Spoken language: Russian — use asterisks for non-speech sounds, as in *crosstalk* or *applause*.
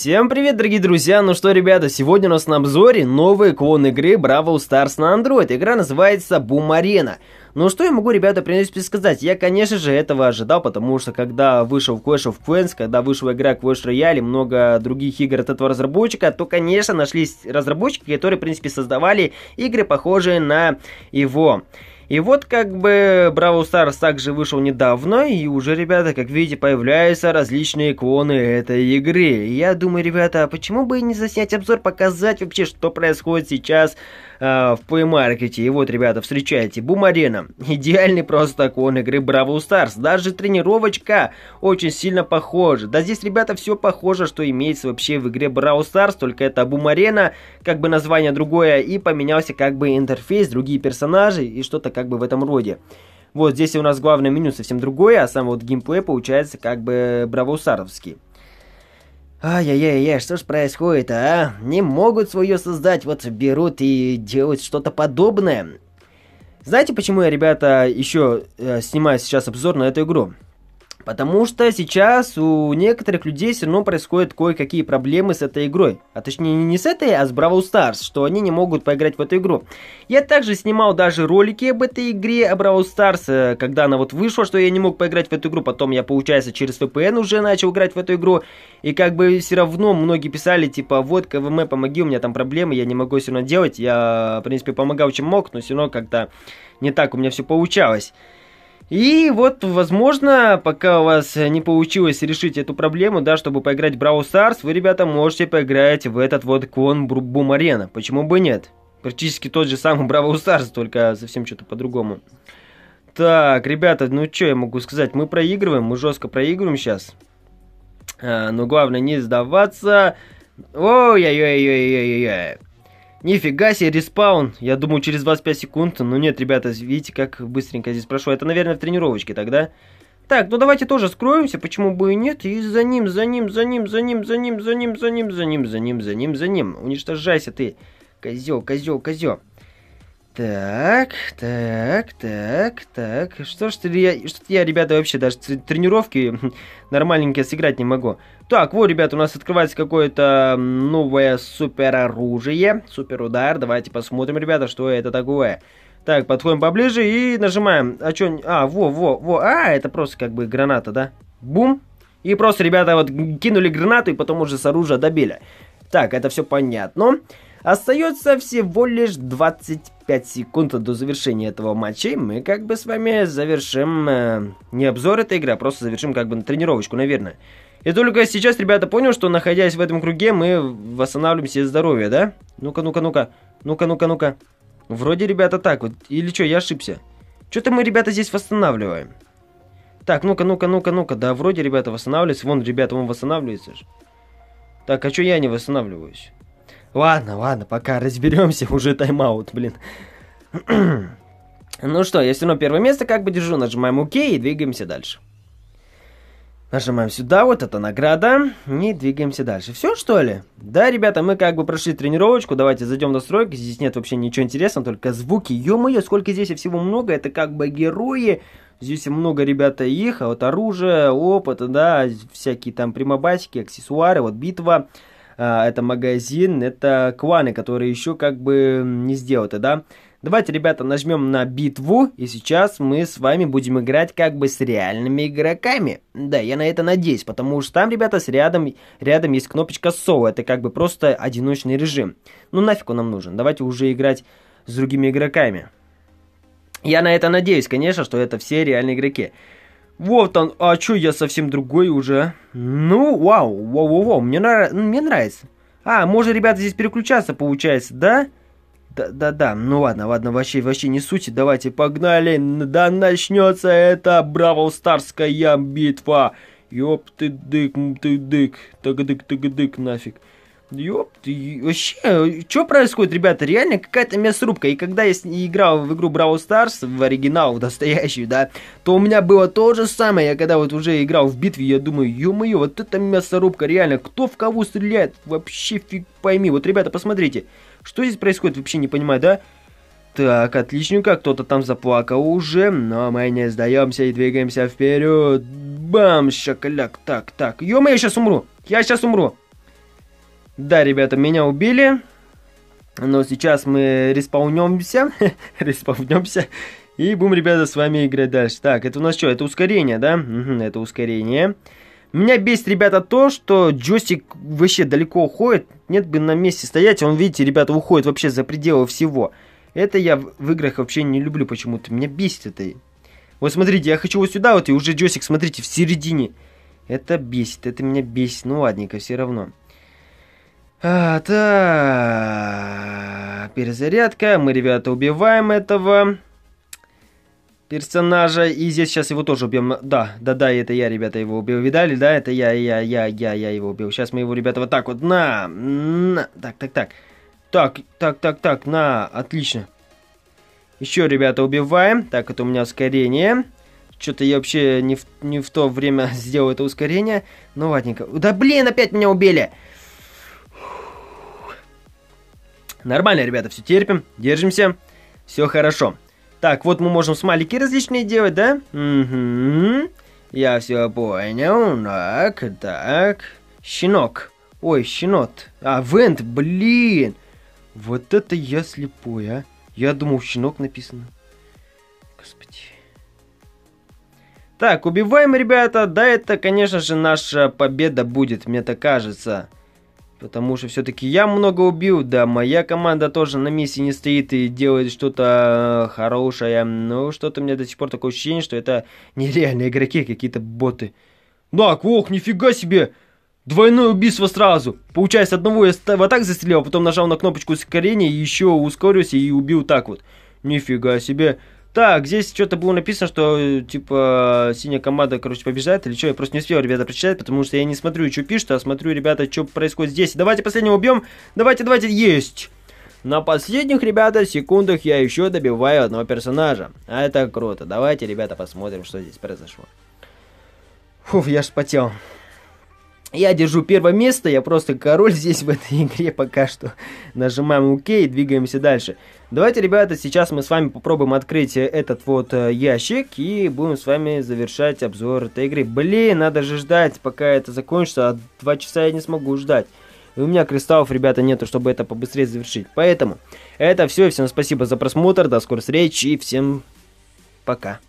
Всем привет, дорогие друзья! Ну что, ребята, сегодня у нас на обзоре новый клон игры Bravo Stars на Android. Игра называется Boom Arena. Ну что я могу, ребята, в принципе, сказать? Я, конечно же, этого ожидал, потому что когда вышел Clash of Clans, когда вышла игра Clash Royale и много других игр от этого разработчика, то, конечно, нашлись разработчики, которые, в принципе, создавали игры, похожие на его. И вот как бы Браво Старс также вышел недавно, и уже, ребята, как видите, появляются различные иконы этой игры. И я думаю, ребята, а почему бы не заснять обзор, показать вообще, что происходит сейчас Э, в Play И вот, ребята, встречайте, Бумарена. Идеальный просто клон игры Бравл Старс. Даже тренировочка очень сильно похожа. Да здесь, ребята, все похоже, что имеется вообще в игре Бравл Старс, только это Бумарена, как бы название другое, и поменялся как бы интерфейс, другие персонажи и что-то как бы в этом роде. Вот здесь у нас главное меню совсем другое, а сам вот геймплей получается как бы бравосаровский. Ай-яй-яй, что ж происходит, а? Не могут свое создать, вот берут и делают что-то подобное. Знаете, почему я, ребята, еще э, снимаю сейчас обзор на эту игру? Потому что сейчас у некоторых людей все равно происходят кое-какие проблемы с этой игрой. А точнее не с этой, а с Бравл Старс, что они не могут поиграть в эту игру. Я также снимал даже ролики об этой игре, о Бравл Старс, э, когда она вот вышла, что я не мог поиграть в эту игру. Потом я, получается, через VPN уже начал играть в эту игру. И как бы все равно многие писали, типа, вот, КВМ, помоги, у меня там проблемы, я не могу все равно делать. Я, в принципе, помогал, чем мог, но все равно как-то не так у меня все получалось. И вот, возможно, пока у вас не получилось решить эту проблему, да, чтобы поиграть в Brawl Stars, вы, ребята, можете поиграть в этот вот клон Бум Арена. Почему бы нет? Практически тот же самый Brawl Stars, только совсем что-то по-другому. Так, ребята, ну что я могу сказать? Мы проигрываем, мы жестко проигрываем сейчас. А, но главное не сдаваться. Ой-ой-ой-ой-ой-ой. Нифига себе, респаун. Я думаю, через 25 секунд. Но нет, ребята, видите, как быстренько здесь прошло. Это, наверное, в тренировочке тогда. Так, ну давайте тоже скроемся, почему бы и нет. И за ним, за ним, за ним, за ним, за ним, за ним, за ним, за ним, за ним, за ним, за ним. Уничтожайся ты, козел, козел, козел. Так, так, так, так. Что ж я, что я, ребята, вообще даже тренировки *laughs* нормальненько сыграть не могу. Так, вот, ребята, у нас открывается какое-то новое супероружие, суперудар. Давайте посмотрим, ребята, что это такое. Так, подходим поближе и нажимаем. А что? А, во, во, во. А, это просто как бы граната, да? Бум. И просто, ребята, вот кинули гранату и потом уже с оружия добили. Так, это все понятно. Остается всего лишь 25 5 секунд до завершения этого матча, и мы как бы с вами завершим э, не обзор этой игры, а просто завершим как бы на тренировочку, наверное. Я только сейчас, ребята, понял, что находясь в этом круге, мы восстанавливаем себе здоровье, да? Ну-ка, ну-ка, ну-ка, ну-ка, ну-ка, ну-ка. Вроде, ребята, так вот. Или что, я ошибся? Что-то мы, ребята, здесь восстанавливаем. Так, ну-ка, ну-ка, ну-ка, ну-ка. Да, вроде, ребята, восстанавливается. Вон, ребята, он восстанавливается. Так, а что я не восстанавливаюсь? Ладно, ладно, пока разберемся, *laughs* уже тайм-аут, блин. *clears throat* ну что, я все равно первое место как бы держу, нажимаем ОК и двигаемся дальше. Нажимаем сюда, вот это награда, и двигаемся дальше. Все, что ли? Да, ребята, мы как бы прошли тренировочку, давайте зайдем в настройки, здесь нет вообще ничего интересного, только звуки. Ё-моё, сколько здесь всего много, это как бы герои, здесь много, ребята, их, а вот оружие, опыта, да, всякие там примобасики, аксессуары, вот битва... А, это магазин, это кваны, которые еще как бы не сделаны, да. Давайте, ребята, нажмем на битву, и сейчас мы с вами будем играть как бы с реальными игроками. Да, я на это надеюсь, потому что там, ребята, с рядом, рядом есть кнопочка соло, это как бы просто одиночный режим. Ну нафиг он нам нужен, давайте уже играть с другими игроками. Я на это надеюсь, конечно, что это все реальные игроки. Вот он, а чё, я совсем другой уже. Ну, вау, вау-вау-вау, мне, нрав... мне нравится. А, может, ребята, здесь переключаться получается, да? Да-да-да, ну ладно, ладно, вообще, вообще не суть, давайте погнали, да начнется эта Бравл Старская битва. Ёп ты дык, ты дык, так дык, так дык, нафиг. Ёп, ты, вообще, что происходит, ребята? Реально какая-то мясорубка. И когда я играл в игру Brawl Stars, в оригинал, в настоящую, да, то у меня было то же самое. Я когда вот уже играл в битве, я думаю, ё-моё, вот это мясорубка, реально. Кто в кого стреляет? Вообще фиг пойми. Вот, ребята, посмотрите, что здесь происходит, вообще не понимаю, да? Так, отличненько, кто-то там заплакал уже, но мы не сдаемся и двигаемся вперед. Бам, шоколяк, так, так. Ё-моё, я сейчас умру, я сейчас умру. Да, ребята, меня убили. Но сейчас мы респаунемся. *laughs* респаунемся. И будем, ребята, с вами играть дальше. Так, это у нас что? Это ускорение, да? Угу, это ускорение. Меня бесит, ребята, то, что джойстик вообще далеко уходит. Нет бы на месте стоять. Он, видите, ребята, уходит вообще за пределы всего. Это я в играх вообще не люблю почему-то. Меня бесит это. Вот смотрите, я хочу вот сюда, вот, и уже джойстик, смотрите, в середине. Это бесит, это меня бесит. Ну ладненько, все равно. А, так, перезарядка. Мы, ребята, убиваем этого персонажа. И здесь сейчас его тоже убьем. Да, да, да, это я, ребята, его убил. Видали, да, это я, я, я, я, я его убил. Сейчас мы его, ребята, вот так вот, на, на. Так, так, так. Так, так, так, так, на, отлично. Еще, ребята, убиваем. Так, это у меня ускорение. Что-то я вообще не в, не в то время *laughs* сделал это ускорение. Ну, ладненько. Да, блин, опять меня убили. Нормально, ребята, все терпим, держимся, все хорошо. Так, вот мы можем смайлики различные делать, да? Угу. Я все понял. Так, так. Щенок. Ой, щенот. А, вент, блин. Вот это я слепой, а. Я думал, щенок написано. Господи. Так, убиваем, ребята. Да, это, конечно же, наша победа будет, мне так кажется. Потому что все-таки я много убил, да, моя команда тоже на месте не стоит и делает что-то э, хорошее. Но что-то у меня до сих пор такое ощущение, что это нереальные игроки, какие-то боты. Так, ох, нифига себе! Двойное убийство сразу. Получается, одного я вот так застрелил, а потом нажал на кнопочку ускорения, еще ускорился и убил так вот. Нифига себе. Так, здесь что-то было написано, что, э, типа, синяя команда, короче, побеждает или что. Я просто не успел, ребята, прочитать, потому что я не смотрю, что пишут, а смотрю, ребята, что происходит здесь. Давайте последнего убьем. Давайте, давайте, есть! На последних, ребята, секундах я еще добиваю одного персонажа. А это круто. Давайте, ребята, посмотрим, что здесь произошло. Фуф, я ж потел. Я держу первое место, я просто король здесь в этой *laughs* игре пока что. Нажимаем ОК и двигаемся дальше. Давайте, ребята, сейчас мы с вами попробуем открыть этот вот э, ящик и будем с вами завершать обзор этой игры. Блин, надо же ждать, пока это закончится, а 2 часа я не смогу ждать. И у меня кристаллов, ребята, нету, чтобы это побыстрее завершить. Поэтому это все, всем спасибо за просмотр, до скорой встречи и всем пока.